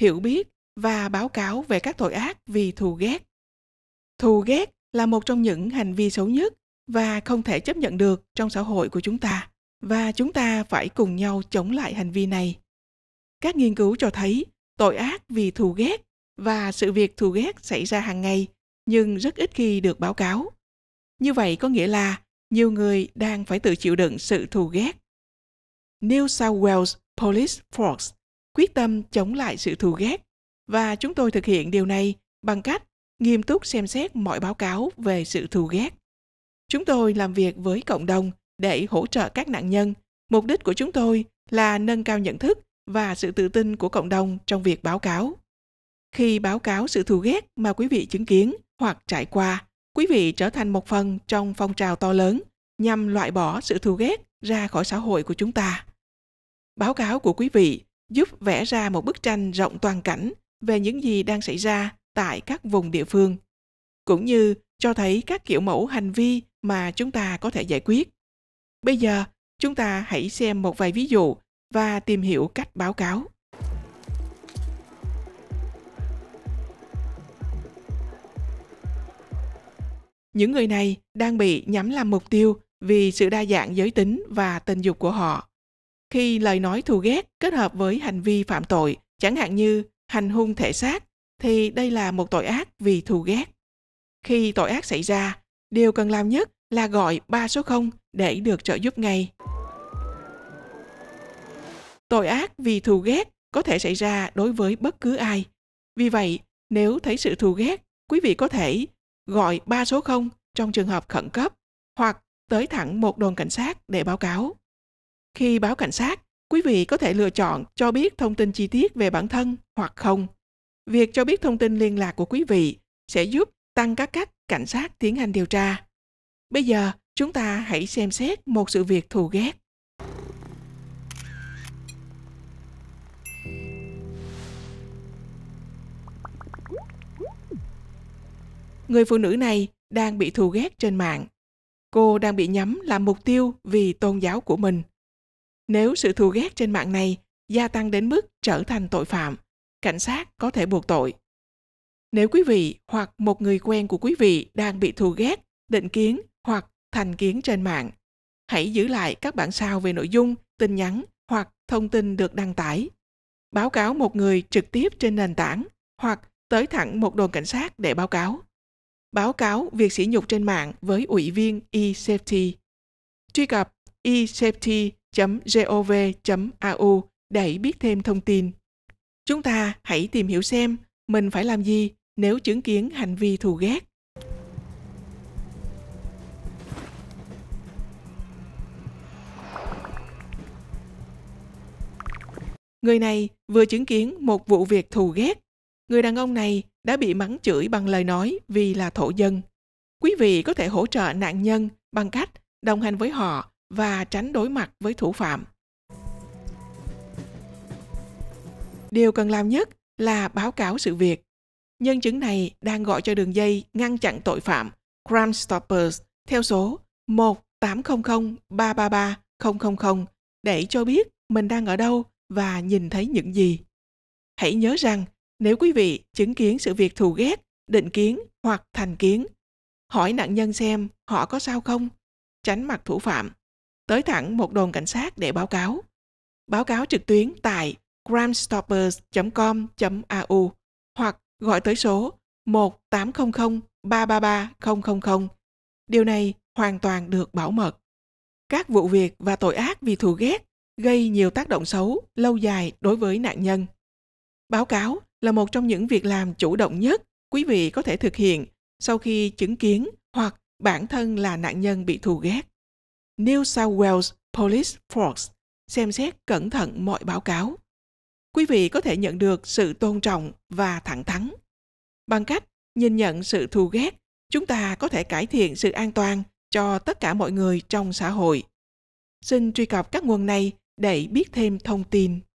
hiểu biết và báo cáo về các tội ác vì thù ghét. Thù ghét là một trong những hành vi xấu nhất và không thể chấp nhận được trong xã hội của chúng ta và chúng ta phải cùng nhau chống lại hành vi này. Các nghiên cứu cho thấy tội ác vì thù ghét và sự việc thù ghét xảy ra hàng ngày nhưng rất ít khi được báo cáo. Như vậy có nghĩa là nhiều người đang phải tự chịu đựng sự thù ghét. New South Wales Police Force quyết tâm chống lại sự thù ghét và chúng tôi thực hiện điều này bằng cách nghiêm túc xem xét mọi báo cáo về sự thù ghét. Chúng tôi làm việc với cộng đồng để hỗ trợ các nạn nhân. Mục đích của chúng tôi là nâng cao nhận thức và sự tự tin của cộng đồng trong việc báo cáo. Khi báo cáo sự thù ghét mà quý vị chứng kiến hoặc trải qua, quý vị trở thành một phần trong phong trào to lớn nhằm loại bỏ sự thù ghét ra khỏi xã hội của chúng ta. Báo cáo của quý vị giúp vẽ ra một bức tranh rộng toàn cảnh về những gì đang xảy ra tại các vùng địa phương cũng như cho thấy các kiểu mẫu hành vi mà chúng ta có thể giải quyết bây giờ chúng ta hãy xem một vài ví dụ và tìm hiểu cách báo cáo những người này đang bị nhắm làm mục tiêu vì sự đa dạng giới tính và tình dục của họ khi lời nói thù ghét kết hợp với hành vi phạm tội, chẳng hạn như hành hung thể xác, thì đây là một tội ác vì thù ghét. Khi tội ác xảy ra, điều cần làm nhất là gọi 3 số 0 để được trợ giúp ngay. Tội ác vì thù ghét có thể xảy ra đối với bất cứ ai. Vì vậy, nếu thấy sự thù ghét, quý vị có thể gọi 3 số 0 trong trường hợp khẩn cấp hoặc tới thẳng một đồn cảnh sát để báo cáo. Khi báo cảnh sát, quý vị có thể lựa chọn cho biết thông tin chi tiết về bản thân hoặc không. Việc cho biết thông tin liên lạc của quý vị sẽ giúp tăng các cách cảnh sát tiến hành điều tra. Bây giờ, chúng ta hãy xem xét một sự việc thù ghét. Người phụ nữ này đang bị thù ghét trên mạng. Cô đang bị nhắm làm mục tiêu vì tôn giáo của mình. Nếu sự thù ghét trên mạng này gia tăng đến mức trở thành tội phạm, cảnh sát có thể buộc tội. Nếu quý vị hoặc một người quen của quý vị đang bị thù ghét, định kiến hoặc thành kiến trên mạng, hãy giữ lại các bản sao về nội dung, tin nhắn hoặc thông tin được đăng tải. Báo cáo một người trực tiếp trên nền tảng hoặc tới thẳng một đồn cảnh sát để báo cáo. Báo cáo việc sỉ nhục trên mạng với ủy viên eSafety. Truy cập eSafety gov.au để biết thêm thông tin. Chúng ta hãy tìm hiểu xem mình phải làm gì nếu chứng kiến hành vi thù ghét. Người này vừa chứng kiến một vụ việc thù ghét. Người đàn ông này đã bị mắng chửi bằng lời nói vì là thổ dân. Quý vị có thể hỗ trợ nạn nhân bằng cách đồng hành với họ và tránh đối mặt với thủ phạm. Điều cần làm nhất là báo cáo sự việc. Nhân chứng này đang gọi cho đường dây ngăn chặn tội phạm Crime Stoppers theo số 1800333000 để cho biết mình đang ở đâu và nhìn thấy những gì. Hãy nhớ rằng nếu quý vị chứng kiến sự việc thù ghét, định kiến hoặc thành kiến, hỏi nạn nhân xem họ có sao không, tránh mặt thủ phạm tới thẳng một đồn cảnh sát để báo cáo. Báo cáo trực tuyến tại crimestoppers.com.au hoặc gọi tới số 1800 333 000. Điều này hoàn toàn được bảo mật. Các vụ việc và tội ác vì thù ghét gây nhiều tác động xấu lâu dài đối với nạn nhân. Báo cáo là một trong những việc làm chủ động nhất quý vị có thể thực hiện sau khi chứng kiến hoặc bản thân là nạn nhân bị thù ghét. New South Wales Police Force xem xét cẩn thận mọi báo cáo. Quý vị có thể nhận được sự tôn trọng và thẳng thắn. Bằng cách nhìn nhận sự thù ghét, chúng ta có thể cải thiện sự an toàn cho tất cả mọi người trong xã hội. Xin truy cập các nguồn này để biết thêm thông tin.